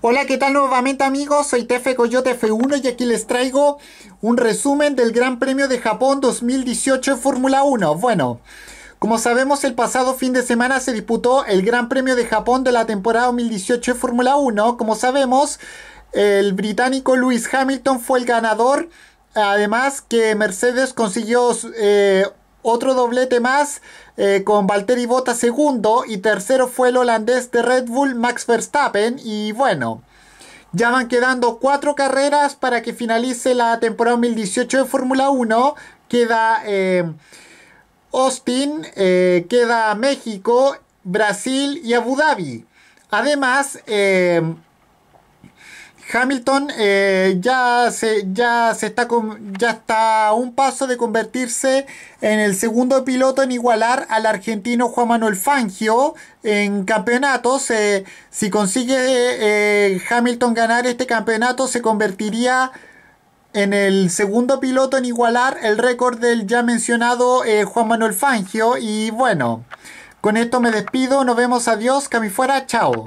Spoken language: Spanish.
Hola, ¿qué tal nuevamente amigos? Soy Tefe Coyote F1 y aquí les traigo un resumen del Gran Premio de Japón 2018 Fórmula 1. Bueno, como sabemos el pasado fin de semana se disputó el Gran Premio de Japón de la temporada 2018 Fórmula 1. Como sabemos, el británico Lewis Hamilton fue el ganador. Además que Mercedes consiguió... Eh, otro doblete más eh, con Valtteri Bota segundo y tercero fue el holandés de Red Bull Max Verstappen y bueno. Ya van quedando cuatro carreras para que finalice la temporada 2018 de Fórmula 1. Queda eh, Austin, eh, queda México, Brasil y Abu Dhabi. Además, Hamilton eh, ya, se, ya, se está ya está a un paso de convertirse en el segundo piloto en igualar al argentino Juan Manuel Fangio en campeonatos. Eh, si consigue eh, Hamilton ganar este campeonato, se convertiría en el segundo piloto en igualar el récord del ya mencionado Juan Manuel Fangio. Y bueno, con esto me despido. Nos vemos. Adiós. Cami fuera. Chao.